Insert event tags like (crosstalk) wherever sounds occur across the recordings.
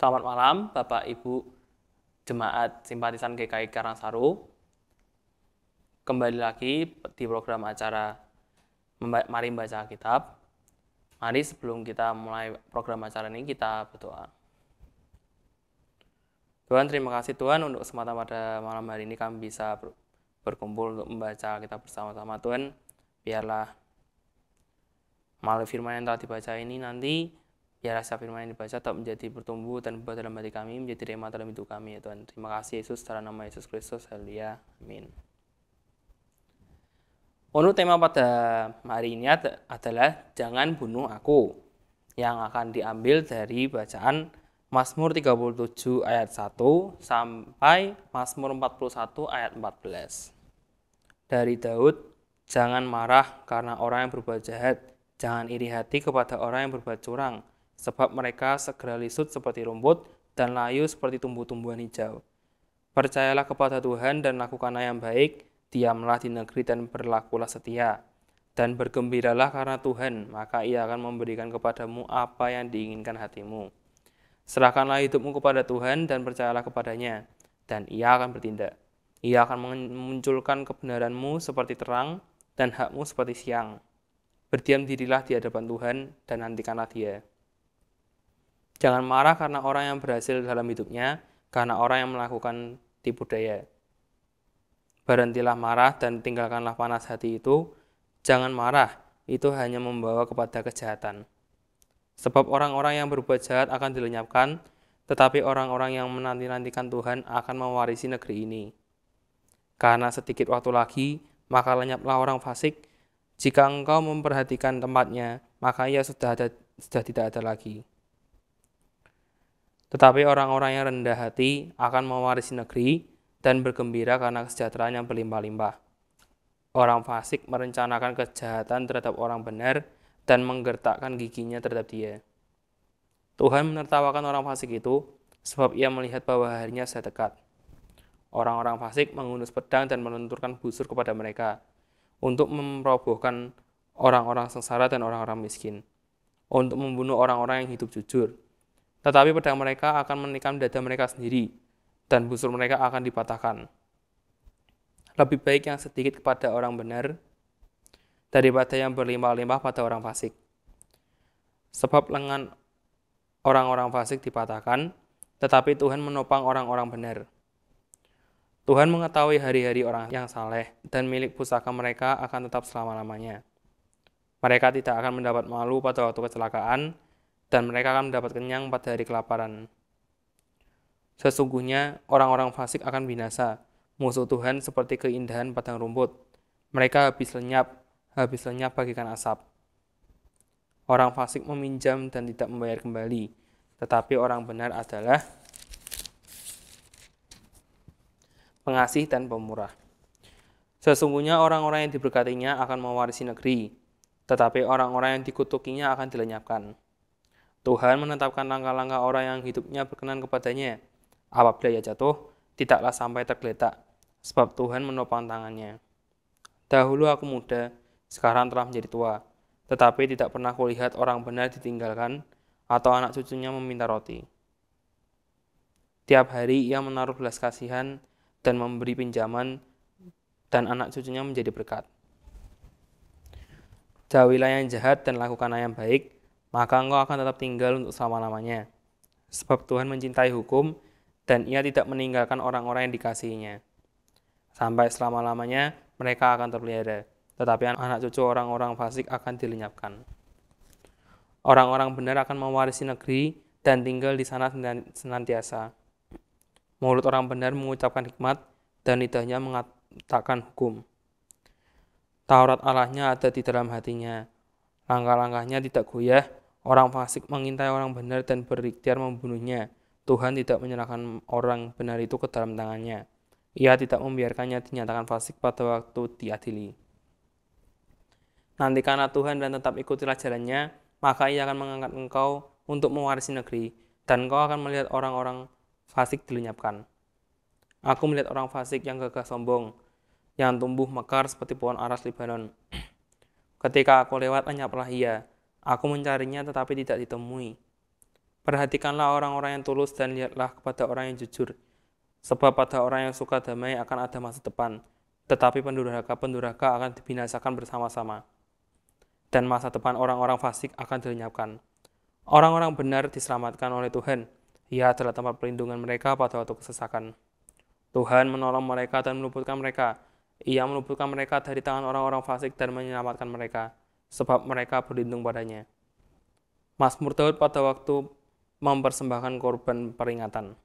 Selamat malam Bapak Ibu jemaat simpatisan GKI Karangsaru. Kembali lagi di program acara Mari Membaca Kitab. Mari sebelum kita mulai program acara ini kita berdoa. Tuhan terima kasih Tuhan untuk semata pada malam hari ini kami bisa berkumpul untuk membaca kita bersama-sama Tuhan. Biarlah malu firman yang telah dibaca ini nanti Ya rasa firman yang dibaca tetap menjadi bertumbuh dan buat dalam hati kami, menjadi rema dalam hidup kami ya Tuhan. Terima kasih Yesus, secara nama Yesus Kristus, haleluya, amin. Untuk tema pada hari ini adalah Jangan Bunuh Aku yang akan diambil dari bacaan Mazmur 37 ayat 1 sampai Mazmur 41 ayat 14. Dari Daud, jangan marah karena orang yang berbuat jahat, jangan iri hati kepada orang yang berbuat curang, sebab mereka segera lisut seperti rumput dan layu seperti tumbuh-tumbuhan hijau. Percayalah kepada Tuhan dan lakukanlah yang baik, diamlah di negeri dan berlakulah setia. Dan bergembiralah karena Tuhan, maka ia akan memberikan kepadamu apa yang diinginkan hatimu. Serahkanlah hidupmu kepada Tuhan dan percayalah kepadanya, dan ia akan bertindak. Ia akan memunculkan kebenaranmu seperti terang dan hakmu seperti siang. Berdiam dirilah di hadapan Tuhan dan nantikanlah dia. Jangan marah karena orang yang berhasil dalam hidupnya, karena orang yang melakukan tipu daya. Berhentilah marah dan tinggalkanlah panas hati itu. Jangan marah, itu hanya membawa kepada kejahatan. Sebab orang-orang yang berbuat jahat akan dilenyapkan, tetapi orang-orang yang menanti-nantikan Tuhan akan mewarisi negeri ini. Karena sedikit waktu lagi, maka lenyaplah orang fasik. Jika engkau memperhatikan tempatnya, maka ia sudah, ada, sudah tidak ada lagi. Tetapi orang-orang yang rendah hati akan mewarisi negeri dan bergembira karena kesejahteraan yang berlimpah-limpah. Orang fasik merencanakan kejahatan terhadap orang benar dan menggertakkan giginya terhadap dia. Tuhan menertawakan orang fasik itu sebab ia melihat bahwa harinya sudah dekat. Orang-orang fasik mengunus pedang dan melenturkan busur kepada mereka untuk memperobohkan orang-orang sengsara dan orang-orang miskin, untuk membunuh orang-orang yang hidup jujur, tetapi pedang mereka akan menikam dada mereka sendiri, dan busur mereka akan dipatahkan. Lebih baik yang sedikit kepada orang benar, daripada yang berlimpah-limpah pada orang fasik. Sebab lengan orang-orang fasik dipatahkan, tetapi Tuhan menopang orang-orang benar. Tuhan mengetahui hari-hari orang yang saleh, dan milik pusaka mereka akan tetap selama-lamanya. Mereka tidak akan mendapat malu pada waktu kecelakaan, dan mereka akan mendapat kenyang pada hari kelaparan. Sesungguhnya orang-orang fasik akan binasa, musuh Tuhan seperti keindahan padang rumput. Mereka habis lenyap, habis lenyap bagikan asap. Orang fasik meminjam dan tidak membayar kembali, tetapi orang benar adalah pengasih dan pemurah. Sesungguhnya orang-orang yang diberkatinya akan mewarisi negeri, tetapi orang-orang yang dikutukinya akan dilenyapkan. Tuhan menetapkan langkah-langkah orang yang hidupnya berkenan kepadanya. Apabila ia jatuh, tidaklah sampai tergeletak, sebab Tuhan menopang tangannya. Dahulu aku muda, sekarang telah menjadi tua, tetapi tidak pernah kulihat orang benar ditinggalkan atau anak cucunya meminta roti. Tiap hari ia menaruh belas kasihan dan memberi pinjaman dan anak cucunya menjadi berkat. Jauhilah yang jahat dan lakukan yang baik, maka engkau akan tetap tinggal untuk selama-lamanya. Sebab Tuhan mencintai hukum dan ia tidak meninggalkan orang-orang yang dikasihinya. Sampai selama-lamanya mereka akan terpelihara, tetapi anak cucu orang-orang fasik akan dilenyapkan. Orang-orang benar akan mewarisi negeri dan tinggal di sana senantiasa. Mulut orang benar mengucapkan hikmat dan lidahnya mengatakan hukum. Taurat Allahnya ada di dalam hatinya, langkah-langkahnya tidak goyah Orang fasik mengintai orang benar dan berikhtiar membunuhnya. Tuhan tidak menyerahkan orang benar itu ke dalam tangannya. Ia tidak membiarkannya dinyatakan fasik pada waktu diadili. karena Tuhan dan tetap ikutilah jalannya, maka ia akan mengangkat engkau untuk mewarisi negeri, dan engkau akan melihat orang-orang fasik dilenyapkan. Aku melihat orang fasik yang gagah sombong, yang tumbuh mekar seperti pohon aras Libanon. (clears throat) Ketika aku lewat, lenyaplah ia, Aku mencarinya tetapi tidak ditemui. Perhatikanlah orang-orang yang tulus dan lihatlah kepada orang yang jujur. Sebab pada orang yang suka damai akan ada masa depan, tetapi penduraka-penduraka akan dibinasakan bersama-sama. Dan masa depan orang-orang fasik akan dilenyapkan. Orang-orang benar diselamatkan oleh Tuhan. Ia adalah tempat perlindungan mereka pada waktu kesesakan. Tuhan menolong mereka dan meluputkan mereka. Ia meluputkan mereka dari tangan orang-orang fasik dan menyelamatkan mereka sebab mereka berlindung padanya. Mazmur Daud pada waktu mempersembahkan korban peringatan.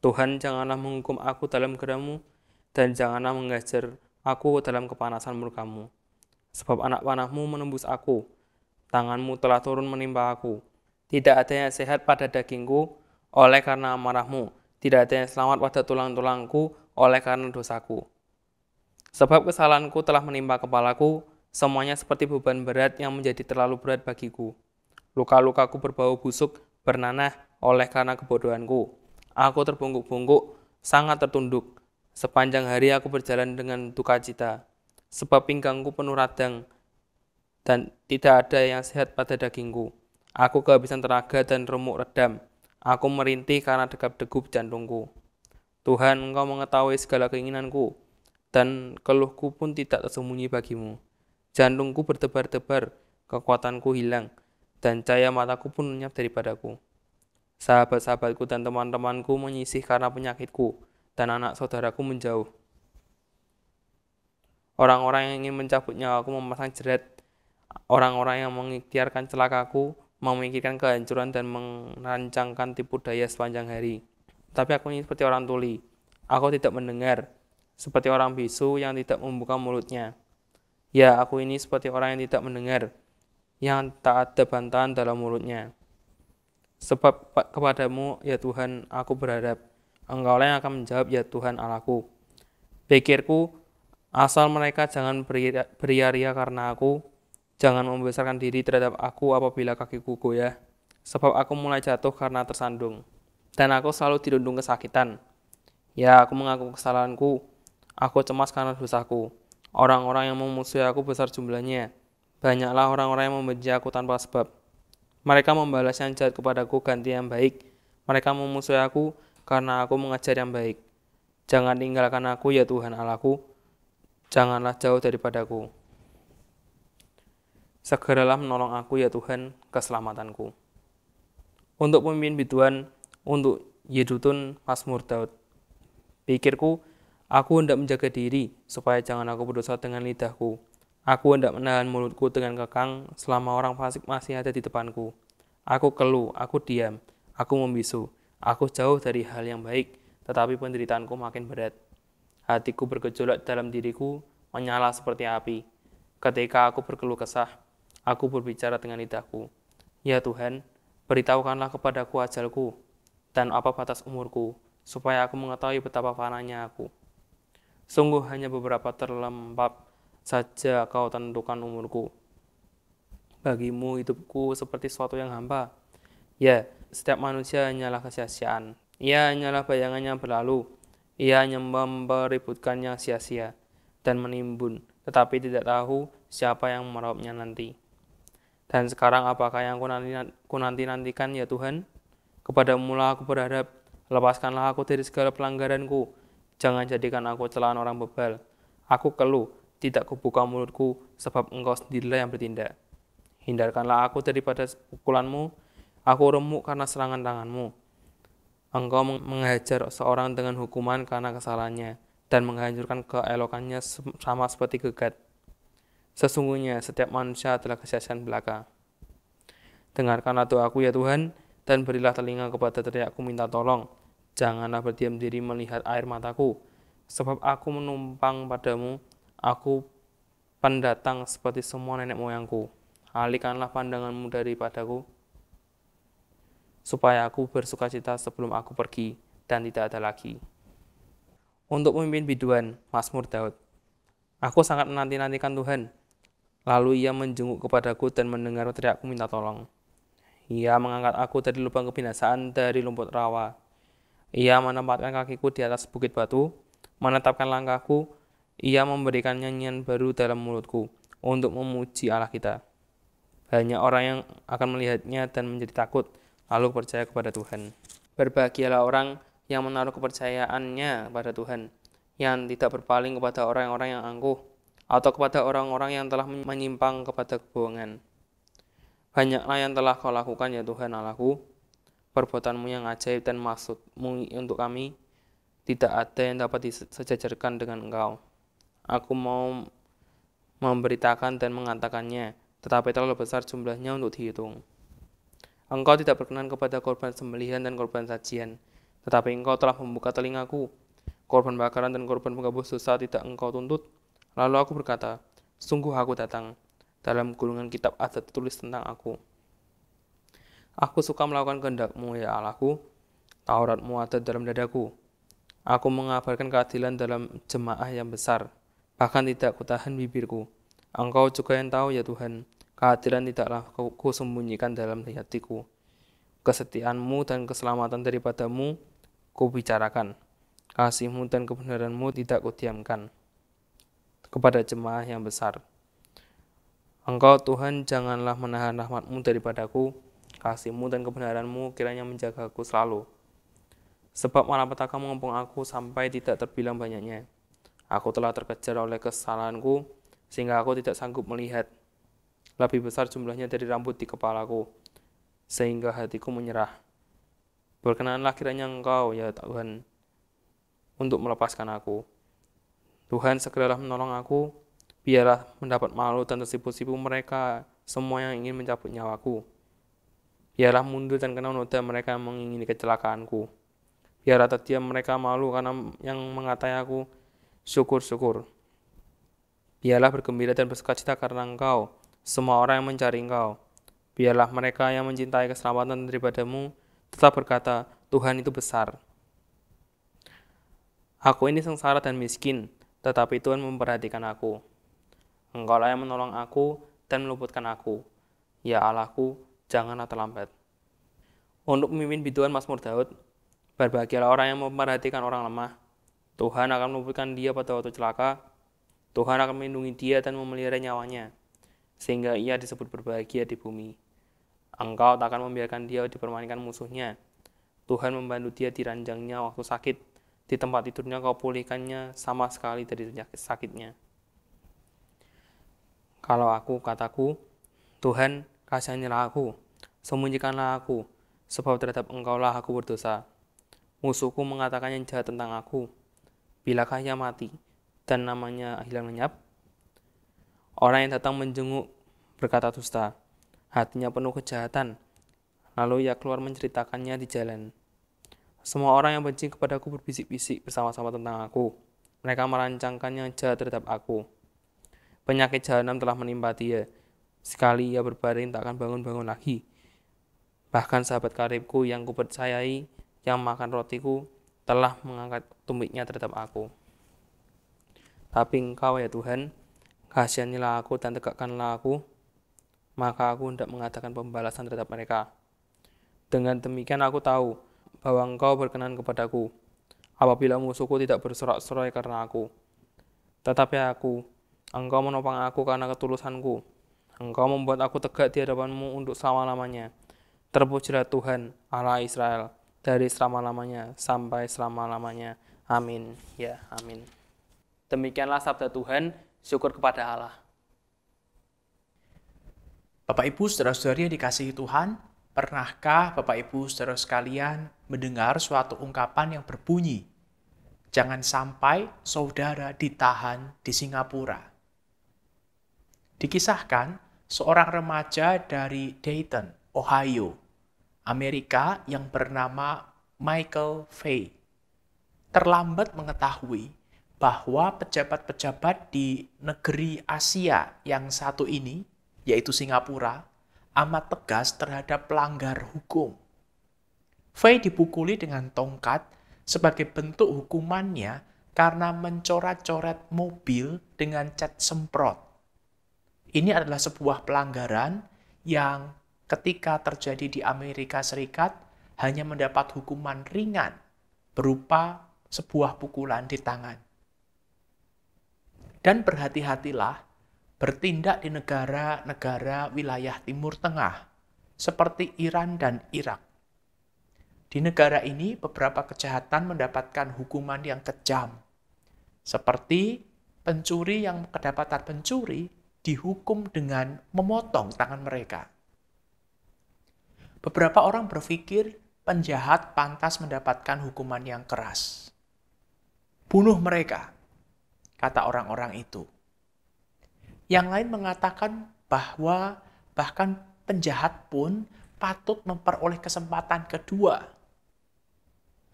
Tuhan janganlah menghukum aku dalam geramu, dan janganlah menggajar aku dalam kepanasan murkamu. Sebab anak panahmu menembus aku, tanganmu telah turun menimpa aku. Tidak ada yang sehat pada dagingku, oleh karena amarahmu. Tidak ada yang selamat pada tulang-tulangku, oleh karena dosaku. Sebab kesalahanku telah menimpa kepalaku, Semuanya seperti beban berat yang menjadi terlalu berat bagiku. Luka-lukaku berbau busuk, bernanah oleh karena kebodohanku. Aku terbungkuk-bungkuk, sangat tertunduk. Sepanjang hari aku berjalan dengan duka cita. Sebab pinggangku penuh radang, dan tidak ada yang sehat pada dagingku. Aku kehabisan tenaga dan remuk redam. Aku merintih karena degap-degup jantungku. Tuhan, Engkau mengetahui segala keinginanku, dan keluhku pun tidak tersembunyi bagimu. Jantungku berdebar-debar, kekuatanku hilang, dan cahaya mataku pun lenyap daripadaku. Sahabat-sahabatku dan teman-temanku menyisih karena penyakitku, dan anak saudaraku menjauh. Orang-orang yang ingin mencabutnya, aku memasang jerat, orang-orang yang mengikhtiarkan celakaku, memikirkan kehancuran dan merancangkan tipu daya sepanjang hari. Tapi aku ini seperti orang tuli, aku tidak mendengar, seperti orang bisu yang tidak membuka mulutnya. Ya, aku ini seperti orang yang tidak mendengar, yang tak ada bantahan dalam mulutnya. Sebab kepadamu, ya Tuhan, aku berharap. Engkaulah yang akan menjawab, ya Tuhan alaku. Pikirku, asal mereka jangan beriaria karena aku, jangan membesarkan diri terhadap aku apabila kakiku goyah, sebab aku mulai jatuh karena tersandung, dan aku selalu dirundung kesakitan. Ya, aku mengaku kesalahanku, aku cemas karena dosaku orang-orang yang memusuhi aku besar jumlahnya. Banyaklah orang-orang yang membenci aku tanpa sebab. Mereka membalas yang jahat kepadaku ganti yang baik. Mereka memusuhi aku karena aku mengajar yang baik. Jangan tinggalkan aku ya Tuhan Allahku. Janganlah jauh daripadaku. Segeralah menolong aku ya Tuhan keselamatanku. Untuk pemimpin biduan, untuk Yedutun Mazmur Daud. Pikirku, Aku hendak menjaga diri, supaya jangan aku berdosa dengan lidahku. Aku hendak menahan mulutku dengan kekang selama orang fasik masih ada di depanku. Aku keluh, aku diam, aku membisu. Aku jauh dari hal yang baik, tetapi penderitaanku makin berat. Hatiku bergejolak dalam diriku, menyala seperti api. Ketika aku berkeluh kesah, aku berbicara dengan lidahku. Ya Tuhan, beritahukanlah kepadaku ajalku, dan apa batas umurku, supaya aku mengetahui betapa panahnya aku. Sungguh hanya beberapa terlembab saja kau tentukan umurku. Bagimu hidupku seperti suatu yang hampa. Ya, setiap manusia hanyalah kesia-siaan. Ia hanyalah bayangannya berlalu. Ia hanya mempeributkan yang sia-sia dan menimbun, tetapi tidak tahu siapa yang meraupnya nanti. Dan sekarang apakah yang ku nanti-nantikan ya Tuhan? Kepada lah aku berharap, lepaskanlah aku dari segala pelanggaranku, Jangan jadikan aku celahan orang bebal. Aku keluh, tidak kubuka mulutku, sebab engkau sendirilah yang bertindak. Hindarkanlah aku daripada pukulanmu, aku remuk karena serangan tanganmu. Engkau menghajar seorang dengan hukuman karena kesalahannya, dan menghancurkan keelokannya sama seperti gegat. Sesungguhnya setiap manusia telah kesiasian belaka. Dengarkanlah doaku ya Tuhan, dan berilah telinga kepada teriakku minta tolong Janganlah berdiam diri melihat air mataku, sebab aku menumpang padamu, aku pendatang seperti semua nenek moyangku. Alihkanlah pandanganmu daripadaku, supaya aku bersuka cita sebelum aku pergi dan tidak ada lagi. Untuk memimpin biduan, Mazmur Daud. Aku sangat menanti-nantikan Tuhan. Lalu ia menjenguk kepadaku dan mendengar teriakku minta tolong. Ia mengangkat aku dari lubang kebinasaan dari lumpur rawa, ia menempatkan kakiku di atas bukit batu, menetapkan langkahku, ia memberikan nyanyian baru dalam mulutku untuk memuji Allah kita. Banyak orang yang akan melihatnya dan menjadi takut, lalu percaya kepada Tuhan. Berbahagialah orang yang menaruh kepercayaannya kepada Tuhan, yang tidak berpaling kepada orang-orang yang angkuh, atau kepada orang-orang yang telah menyimpang kepada kebohongan. Banyaklah yang telah kau lakukan ya Tuhan Allahku, perbuatanmu yang ajaib dan maksudmu untuk kami tidak ada yang dapat disejajarkan dengan engkau. Aku mau memberitakan dan mengatakannya, tetapi terlalu besar jumlahnya untuk dihitung. Engkau tidak berkenan kepada korban sembelihan dan korban sajian, tetapi engkau telah membuka telingaku. Korban bakaran dan korban penggabus dosa tidak engkau tuntut. Lalu aku berkata, sungguh aku datang. Dalam gulungan kitab ada tertulis tentang aku. Aku suka melakukan kehendakmu ya Allahku, Tauratmu ada dalam dadaku. Aku mengabarkan keadilan dalam jemaah yang besar, bahkan tidak kutahan bibirku. Engkau juga yang tahu ya Tuhan, Keadilan tidaklah ku sembunyikan dalam hatiku. Kesetiaanmu dan keselamatan daripadamu kubicarakan. Kasihmu dan kebenaranmu tidak kutiamkan kepada jemaah yang besar. Engkau Tuhan janganlah menahan rahmatmu daripadaku, kasihmu dan kebenaranmu kiranya menjagaku selalu. Sebab malapetaka mengumpung aku sampai tidak terbilang banyaknya. Aku telah terkejar oleh kesalahanku, sehingga aku tidak sanggup melihat. Lebih besar jumlahnya dari rambut di kepalaku, sehingga hatiku menyerah. Berkenanlah kiranya engkau, ya Tuhan, untuk melepaskan aku. Tuhan, segeralah menolong aku, biarlah mendapat malu dan tersipu-sipu mereka semua yang ingin mencabut nyawaku. Biarlah mundur dan kenal noda mereka yang mengingini kecelakaanku. Biarlah terdiam mereka malu karena yang mengatai aku, syukur-syukur. Biarlah bergembira dan bersukacita karena engkau, semua orang yang mencari engkau. Biarlah mereka yang mencintai keselamatan daripadamu tetap berkata, Tuhan itu besar. Aku ini sengsara dan miskin, tetapi Tuhan memperhatikan aku. Engkaulah yang menolong aku dan meluputkan aku. Ya Allahku, janganlah terlambat. Untuk memimpin biduan Mazmur Daud, berbahagialah orang yang memperhatikan orang lemah. Tuhan akan memberikan dia pada waktu celaka. Tuhan akan melindungi dia dan memelihara nyawanya, sehingga ia disebut berbahagia di bumi. Engkau tak akan membiarkan dia dipermainkan musuhnya. Tuhan membantu dia di ranjangnya waktu sakit. Di tempat tidurnya kau pulihkannya sama sekali dari sakitnya. Kalau aku, kataku, Tuhan, kasihanilah aku, sembunyikanlah aku, sebab terhadap engkaulah aku berdosa. Musuhku mengatakan yang jahat tentang aku, bilakah ia mati, dan namanya hilang lenyap? Orang yang datang menjenguk berkata dusta, hatinya penuh kejahatan, lalu ia keluar menceritakannya di jalan. Semua orang yang benci kepadaku berbisik-bisik bersama-sama tentang aku. Mereka merancangkannya yang jahat terhadap aku. Penyakit jahanam telah menimpa dia, Sekali ia berbaring tak akan bangun-bangun lagi. Bahkan sahabat karibku yang kupercayai, yang makan rotiku, telah mengangkat tumitnya terhadap aku. Tapi engkau ya Tuhan, kasihanilah aku dan tegakkanlah aku, maka aku hendak mengatakan pembalasan terhadap mereka. Dengan demikian aku tahu bahwa engkau berkenan kepadaku, apabila musuhku tidak bersorak-sorai karena aku. Tetapi aku, engkau menopang aku karena ketulusanku, Engkau membuat aku tegak di hadapanmu untuk selama-lamanya. Terpujilah Tuhan, Allah Israel, dari selama-lamanya sampai selama-lamanya. Amin. Ya, amin. Demikianlah sabda Tuhan, syukur kepada Allah. Bapak Ibu, saudara-saudari yang dikasihi Tuhan, pernahkah Bapak Ibu, saudara sekalian mendengar suatu ungkapan yang berbunyi, jangan sampai saudara ditahan di Singapura. Dikisahkan seorang remaja dari Dayton, Ohio, Amerika yang bernama Michael Fay. Terlambat mengetahui bahwa pejabat-pejabat di negeri Asia yang satu ini, yaitu Singapura, amat tegas terhadap pelanggar hukum. Fay dipukuli dengan tongkat sebagai bentuk hukumannya karena mencoret-coret mobil dengan cat semprot. Ini adalah sebuah pelanggaran yang ketika terjadi di Amerika Serikat hanya mendapat hukuman ringan berupa sebuah pukulan di tangan. Dan berhati-hatilah bertindak di negara-negara wilayah Timur Tengah seperti Iran dan Irak. Di negara ini beberapa kejahatan mendapatkan hukuman yang kejam seperti pencuri yang kedapatan pencuri dihukum dengan memotong tangan mereka. Beberapa orang berpikir penjahat pantas mendapatkan hukuman yang keras. Bunuh mereka, kata orang-orang itu. Yang lain mengatakan bahwa bahkan penjahat pun patut memperoleh kesempatan kedua.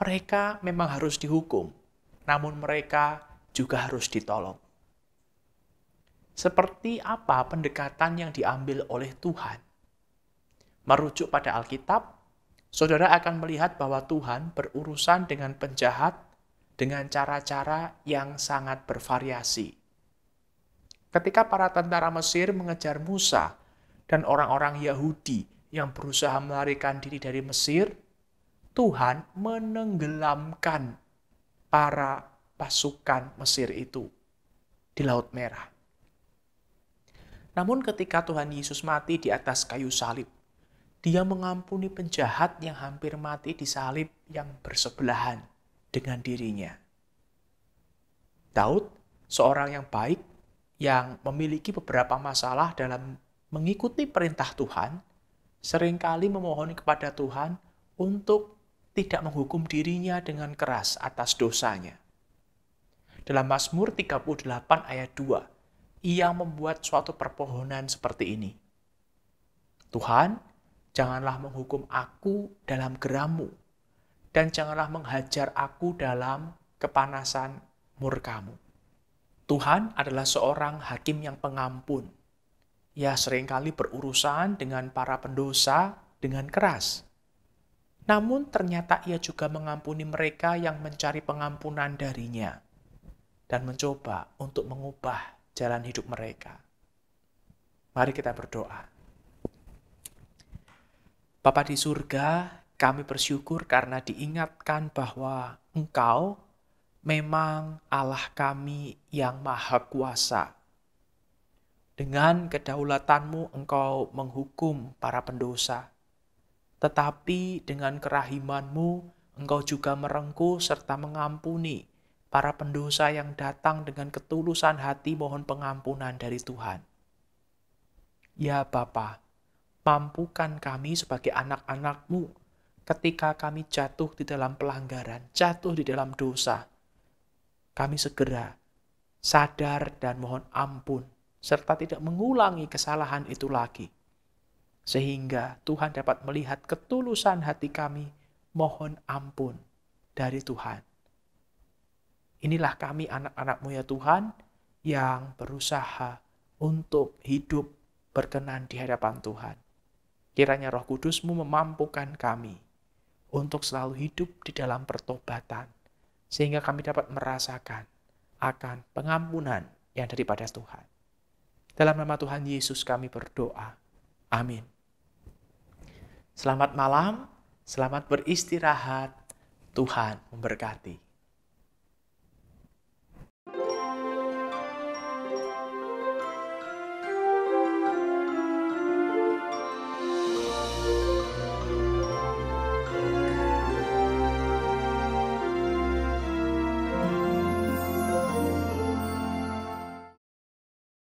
Mereka memang harus dihukum, namun mereka juga harus ditolong. Seperti apa pendekatan yang diambil oleh Tuhan? Merujuk pada Alkitab, saudara akan melihat bahwa Tuhan berurusan dengan penjahat dengan cara-cara yang sangat bervariasi. Ketika para tentara Mesir mengejar Musa dan orang-orang Yahudi yang berusaha melarikan diri dari Mesir, Tuhan menenggelamkan para pasukan Mesir itu di Laut Merah. Namun ketika Tuhan Yesus mati di atas kayu salib, dia mengampuni penjahat yang hampir mati di salib yang bersebelahan dengan dirinya. Daud, seorang yang baik yang memiliki beberapa masalah dalam mengikuti perintah Tuhan, seringkali memohon kepada Tuhan untuk tidak menghukum dirinya dengan keras atas dosanya. Dalam Mazmur 38 ayat 2, ia membuat suatu perpohonan seperti ini. Tuhan, janganlah menghukum aku dalam geramu, dan janganlah menghajar aku dalam kepanasan murkamu. Tuhan adalah seorang hakim yang pengampun. Ia seringkali berurusan dengan para pendosa dengan keras. Namun ternyata ia juga mengampuni mereka yang mencari pengampunan darinya dan mencoba untuk mengubah jalan hidup mereka. Mari kita berdoa. Bapa di surga, kami bersyukur karena diingatkan bahwa Engkau memang Allah kami yang maha kuasa. Dengan kedaulatanmu engkau menghukum para pendosa. Tetapi dengan kerahimanmu engkau juga merengkuh serta mengampuni para pendosa yang datang dengan ketulusan hati mohon pengampunan dari Tuhan. Ya Bapa, mampukan kami sebagai anak-anakmu ketika kami jatuh di dalam pelanggaran, jatuh di dalam dosa. Kami segera sadar dan mohon ampun, serta tidak mengulangi kesalahan itu lagi. Sehingga Tuhan dapat melihat ketulusan hati kami, mohon ampun dari Tuhan. Inilah kami anak-anakmu ya Tuhan yang berusaha untuk hidup berkenan di hadapan Tuhan. Kiranya roh kudusmu memampukan kami untuk selalu hidup di dalam pertobatan, sehingga kami dapat merasakan akan pengampunan yang daripada Tuhan. Dalam nama Tuhan Yesus kami berdoa. Amin. Selamat malam, selamat beristirahat. Tuhan memberkati.